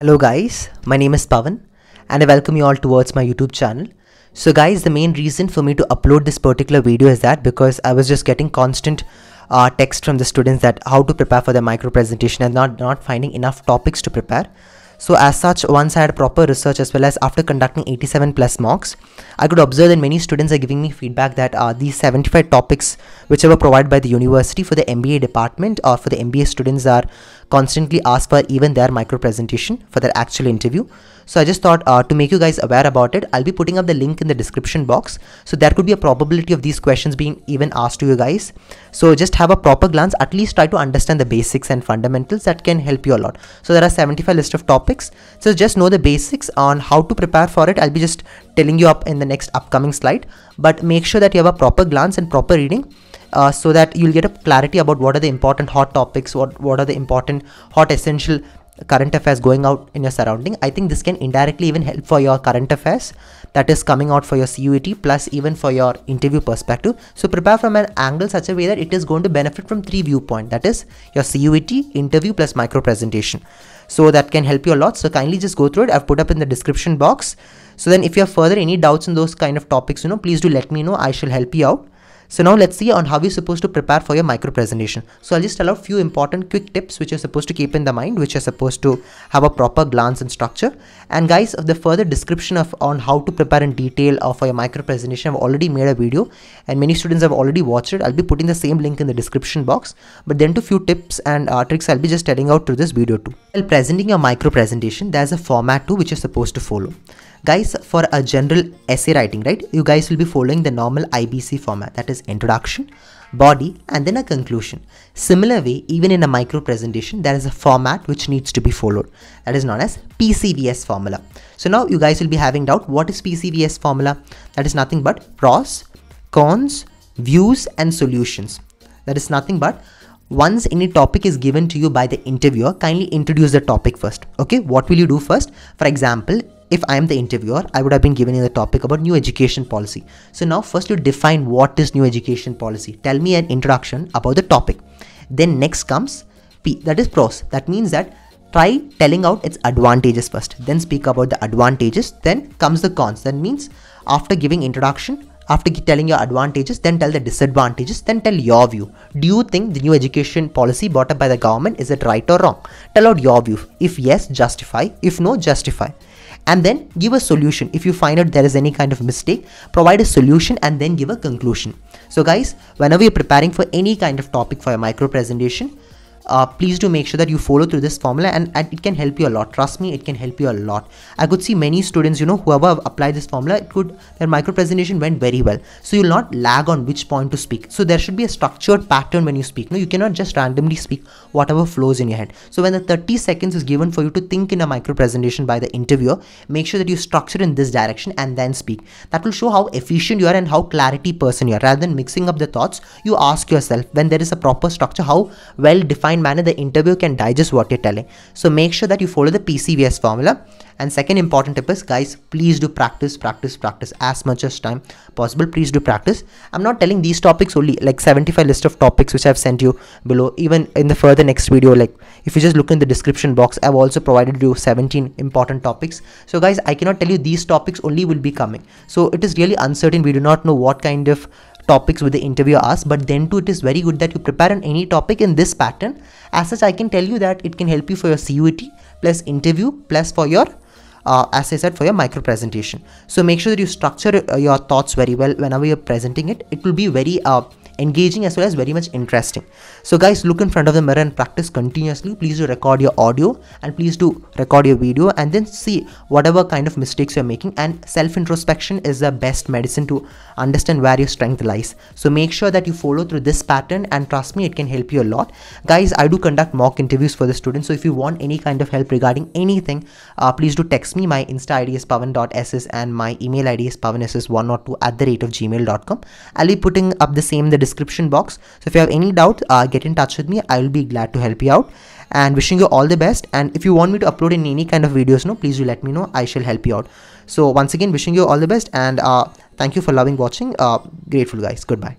Hello guys, my name is Pavan and I welcome you all towards my YouTube channel. So guys, the main reason for me to upload this particular video is that because I was just getting constant uh, text from the students that how to prepare for the micro presentation and not, not finding enough topics to prepare. So as such, once I had proper research as well as after conducting 87 plus mocks, I could observe that many students are giving me feedback that uh, these 75 topics which were provided by the university for the MBA department or uh, for the MBA students are constantly asked for even their micro presentation for their actual interview. So I just thought uh, to make you guys aware about it, I'll be putting up the link in the description box. So there could be a probability of these questions being even asked to you guys. So just have a proper glance, at least try to understand the basics and fundamentals that can help you a lot. So there are 75 list of top topics so just know the basics on how to prepare for it i'll be just telling you up in the next upcoming slide but make sure that you have a proper glance and proper reading uh, so that you'll get a clarity about what are the important hot topics what what are the important hot essential current affairs going out in your surrounding i think this can indirectly even help for your current affairs that is coming out for your cuet plus even for your interview perspective so prepare from an angle such a way that it is going to benefit from three viewpoint that is your cuet interview plus micro presentation so that can help you a lot so kindly just go through it i've put up in the description box so then if you have further any doubts on those kind of topics you know please do let me know i shall help you out so now let's see on how you're supposed to prepare for your micro presentation. So I'll just tell out few important quick tips which you're supposed to keep in the mind, which are supposed to have a proper glance and structure. And guys, the further description of on how to prepare in detail for your micro presentation, I've already made a video and many students have already watched it. I'll be putting the same link in the description box, but then to few tips and uh, tricks I'll be just telling out through this video too. While presenting your micro presentation, there's a format too which you're supposed to follow. Guys, for a general essay writing, right, you guys will be following the normal IBC format that is introduction, body, and then a conclusion. Similar way, even in a micro presentation, there is a format which needs to be followed. That is known as PCVS formula. So now you guys will be having doubt what is PCVS formula? That is nothing but pros, cons, views, and solutions. That is nothing but once any topic is given to you by the interviewer, kindly introduce the topic first. Okay, what will you do first? For example, if I am the interviewer, I would have been given the topic about new education policy. So now first you define what is new education policy. Tell me an introduction about the topic. Then next comes P, that is pros. That means that try telling out its advantages first. Then speak about the advantages. Then comes the cons. That means after giving introduction, after telling your advantages, then tell the disadvantages, then tell your view. Do you think the new education policy brought up by the government is it right or wrong? Tell out your view. If yes, justify. If no, justify and then give a solution. If you find out there is any kind of mistake, provide a solution and then give a conclusion. So guys, whenever you're preparing for any kind of topic for your micro presentation, uh, please do make sure that you follow through this formula and, and it can help you a lot trust me it can help you a lot i could see many students you know whoever applied this formula it could their micro presentation went very well so you'll not lag on which point to speak so there should be a structured pattern when you speak no you cannot just randomly speak whatever flows in your head so when the 30 seconds is given for you to think in a micro presentation by the interviewer make sure that you structure in this direction and then speak that will show how efficient you are and how clarity person you are rather than mixing up the thoughts you ask yourself when there is a proper structure how well defined manner the interviewer can digest what you're telling. So make sure that you follow the PCVS formula. And second important tip is guys, please do practice, practice, practice as much as time possible. Please do practice. I'm not telling these topics only like 75 list of topics which I've sent you below. Even in the further next video, like if you just look in the description box, I've also provided you 17 important topics. So guys, I cannot tell you these topics only will be coming. So it is really uncertain. We do not know what kind of topics with the interviewer asks but then too it is very good that you prepare on any topic in this pattern as such i can tell you that it can help you for your cuet plus interview plus for your uh, as I said for your micro presentation. So make sure that you structure uh, your thoughts very well whenever you're presenting it. It will be very uh, engaging as well as very much interesting. So guys, look in front of the mirror and practice continuously. Please do record your audio and please do record your video and then see whatever kind of mistakes you're making and self-introspection is the best medicine to understand where your strength lies. So make sure that you follow through this pattern and trust me, it can help you a lot. Guys, I do conduct mock interviews for the students. So if you want any kind of help regarding anything, uh, please do text me. My Insta ID is pavan.ss and my email ID is pavanss102 at the rate of gmail.com. I'll be putting up the same the description box. So if you have any doubt, uh, get in touch with me. I will be glad to help you out and wishing you all the best. And if you want me to upload in any kind of videos, no, please do let me know. I shall help you out. So once again, wishing you all the best and uh, thank you for loving watching. Uh, grateful guys. Goodbye.